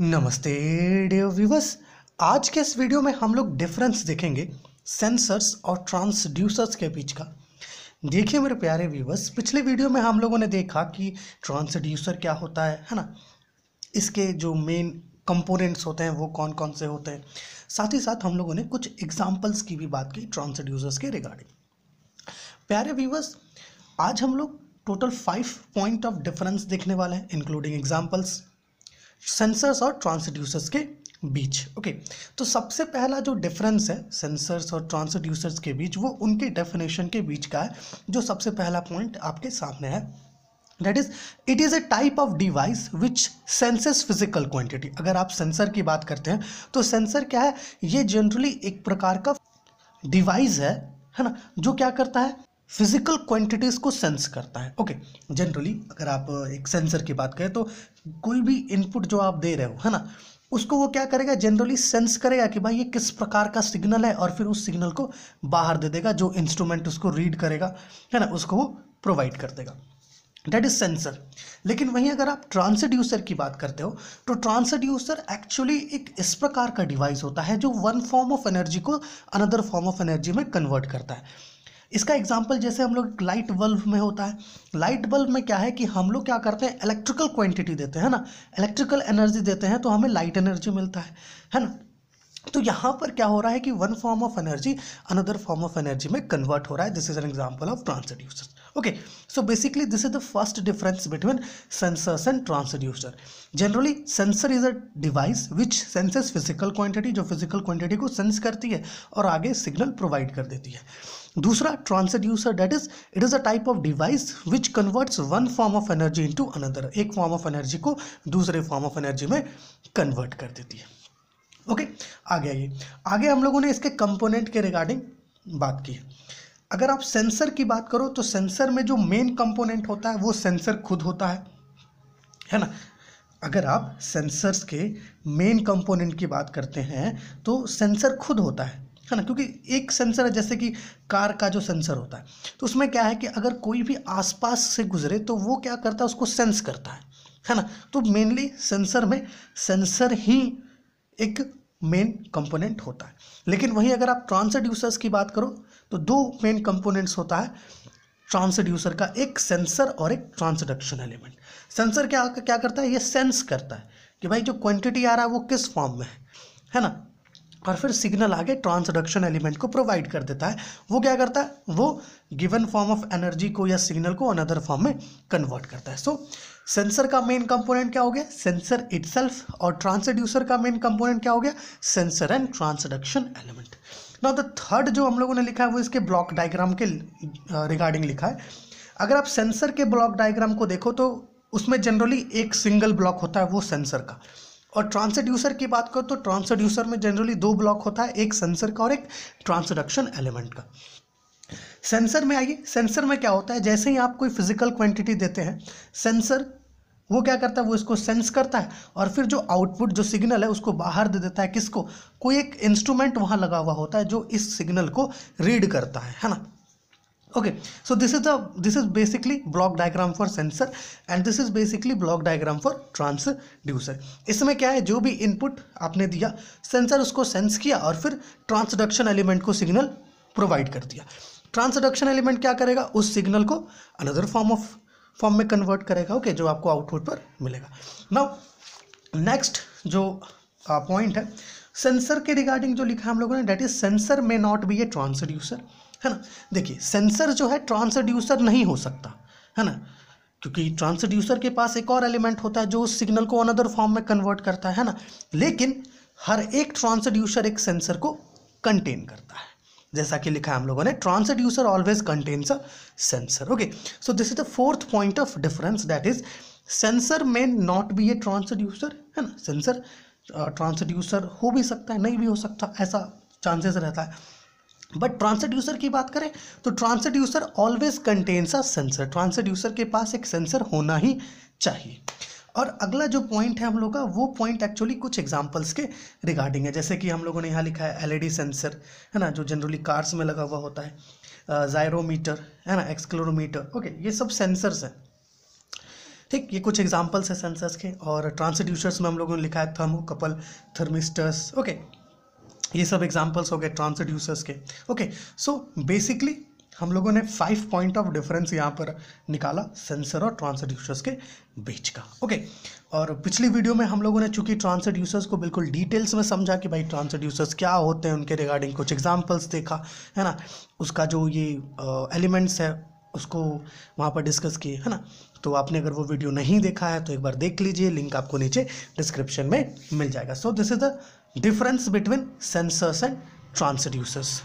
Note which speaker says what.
Speaker 1: नमस्ते dear viewers आज के इस वीडियो में हम लोग डिफरेंस देखेंगे सेंसर्स और ट्रांसड्यूसर्स के बीच का देखिए मेरे प्यारे व्यूवर्स पिछले वीडियो में हम लोगों ने देखा कि ट्रांसड्यूसर क्या होता है है ना इसके जो मेन कंपोनेंट्स होते हैं वो कौन कौन से होते हैं साथ ही साथ हम लोगों ने कुछ एग्जाम्पल्स की भी बात की ट्रांसड्यूसर्स के रिगार्डिंग प्यारे व्यूवर्स आज हम लोग total five point of difference देखने वाले हैं इंक्लूडिंग एग्जाम्पल्स सेंसर्स और ट्रांसड्यूसर्स के बीच ओके okay. तो सबसे पहला जो डिफरेंस है सेंसर्स और ट्रांसड्यूसर्स के बीच वो उनके डेफिनेशन के बीच का है जो सबसे पहला पॉइंट आपके सामने है that is it is a type of device which senses physical quantity अगर आप सेंसर की बात करते हैं तो सेंसर क्या है ये जनरली एक प्रकार का डिवाइस है है ना जो क्या करता है फिजिकल क्वांटिटीज को सेंस करता है ओके okay, जनरली अगर आप एक सेंसर की बात करें तो कोई भी इनपुट जो आप दे रहे हो है ना उसको वो क्या करेगा जनरली सेंस करेगा कि भाई ये किस प्रकार का सिग्नल है और फिर उस सिग्नल को बाहर दे देगा जो इंस्ट्रूमेंट उसको रीड करेगा है ना उसको वो प्रोवाइड कर देगा डेट इज सेंसर लेकिन वहीं अगर आप ट्रांसड्यूसर की बात करते हो तो ट्रांसड्यूसर एक्चुअली एक इस प्रकार का डिवाइस होता है जो वन फॉर्म ऑफ एनर्जी को अनदर फॉर्म ऑफ एनर्जी में कन्वर्ट करता है इसका एग्जाम्पल जैसे हम लोग लाइट बल्ब में होता है लाइट बल्ब में क्या है कि हम लोग क्या करते हैं इलेक्ट्रिकल क्वांटिटी देते हैं ना इलेक्ट्रिकल एनर्जी देते हैं तो हमें लाइट एनर्जी मिलता है है ना तो यहाँ पर क्या हो रहा है कि one form of energy another form of energy में कन्वर्ट हो रहा है this is an example of transducer okay so basically this is the first difference between sensors and transducer generally sensor is a device which senses physical quantity जो physical quantity को sense करती है और आगे signal provide कर देती है दूसरा transducer that is it is a type of device which converts one form of energy into another एक फॉर्म ऑफ एनर्जी को दूसरे फॉर्म ऑफ एनर्जी में कन्वर्ट कर देती है ओके आगे आइए आगे हम लोगों ने इसके कंपोनेंट के रिगार्डिंग बात की अगर आप सेंसर की बात करो तो सेंसर में जो मेन कंपोनेंट होता है वो सेंसर खुद होता है है ना अगर आप सेंसर्स के मेन कंपोनेंट की बात करते हैं तो सेंसर खुद होता है है ना क्योंकि एक सेंसर है जैसे कि कार का जो सेंसर होता है तो उसमें क्या है कि अगर कोई भी आसपास से गुजरे तो वो क्या करता है उसको सेंस करता है है ना तो मेनली सेंसर में सेंसर ही एक मेन कंपोनेंट होता है लेकिन वहीं अगर आप ट्रांसड्यूसर्स की बात करो तो दो मेन कंपोनेंट्स होता है ट्रांसड्यूसर का एक सेंसर और एक ट्रांसडक्शन एलिमेंट सेंसर क्या क्या करता है ये सेंस करता है कि भाई जो क्वांटिटी आ रहा है वो किस फॉर्म में है है ना और फिर सिग्नल आगे ट्रांसडक्शन एलिमेंट को प्रोवाइड कर देता है वो क्या करता है वो गिवन फॉर्म ऑफ एनर्जी को या सिग्नल को अनदर फॉर्म में कन्वर्ट करता है सो so, सेंसर का मेन कंपोनेंट क्या हो गया सेंसर इटसेल्फ और ट्रांसड्यूसर का मेन कंपोनेंट क्या हो गया sensor and transduction element now the third जो हम लोगों ने लिखा है वो इसके ब्लॉक डायग्राम के रिगार्डिंग लिखा है अगर आप सेंसर के ब्लॉक डायग्राम को देखो तो उसमें जनरली एक सिंगल ब्लॉक होता है वो सेंसर का और ट्रांसड्यूसर की बात करो तो ट्रांसड्यूसर में जनरली दो ब्लॉक होता है एक सेंसर का और एक ट्रांसडक्शन एलिमेंट का सेंसर में आइए सेंसर में क्या होता है जैसे ही आप कोई फिजिकल क्वांटिटी देते हैं सेंसर वो क्या करता है वो इसको सेंस करता है और फिर जो आउटपुट जो सिग्नल है उसको बाहर दे देता है किसको कोई एक इंस्ट्रूमेंट वहाँ लगा हुआ होता है जो इस सिग्नल को रीड करता है है ना okay so this is the this is basically block diagram for sensor and this is basically block diagram for transducer इसमें क्या है जो भी input आपने दिया sensor उसको sense किया और फिर transduction element को signal provide कर दिया transduction element क्या करेगा उस signal को another form of form में convert करेगा ओके okay, जो आपको आउटपुट पर मिलेगा नाउ नेक्स्ट जो point uh, है सेंसर के रिगार्डिंग जो लिखा हम लोगों ने that is sensor may not be a transducer है ना देखिए सेंसर जो है ट्रांसड्यूसर नहीं हो सकता है ना क्योंकि ट्रांसड्यूसर के पास एक और एलिमेंट होता है जो उस सिग्नल को अनदर फॉर्म में कन्वर्ट करता है ना लेकिन हर एक ट्रांसड्यूसर एक सेंसर को कंटेन करता है जैसा कि लिखा है हम लोगों ने transducer always contains a sensor okay so this is the fourth point of difference that is sensor may not be a transducer है ना सेंसर ट्रांसड्यूसर uh, हो भी सकता है नहीं भी हो सकता ऐसा चांसेस रहता है बट यूसर की बात करें तो transducer always contains a sensor यूसर के पास एक सेंसर होना ही चाहिए और अगला जो पॉइंट है हम लोग का वो पॉइंट एक्चुअली कुछ एग्जांपल्स के रिगार्डिंग है जैसे कि हम लोगों ने यहाँ लिखा है एलईडी सेंसर e है ना जो जनरली कार्स में लगा हुआ होता है जायरोमीटर है ना एक्सक्लोरोमीटर ओके ये सब सेंसर्स हैं ठीक ये कुछ एग्जांपल्स हैं सेंसर्स के और ट्रांसड्यूसर्स में हम लोगों ने लिखा है थर्मोकपल थर्मिस्टर्स ओके ये सब एग्जाम्पल्स हो गए ट्रांसिट यूसर्स के ओके सो बेसिकली हम लोगों ने फाइव पॉइंट ऑफ डिफरेंस यहाँ पर निकाला सेंसर और ट्रांसिट यूसर्स के बीच का ओके okay. और पिछली वीडियो में हम लोगों ने चूंकि ट्रांसिट यूसर्स को बिल्कुल डिटेल्स में समझा कि भाई ट्रांसिट यूसर्स क्या होते हैं उनके रिगार्डिंग कुछ एग्जाम्पल्स देखा है ना उसका जो ये एलिमेंट्स है उसको वहाँ पर डिस्कस किए है ना तो आपने अगर वो वीडियो नहीं देखा है तो एक बार देख लीजिए लिंक आपको नीचे डिस्क्रिप्शन में मिल जाएगा so this is the difference between sensors and transducers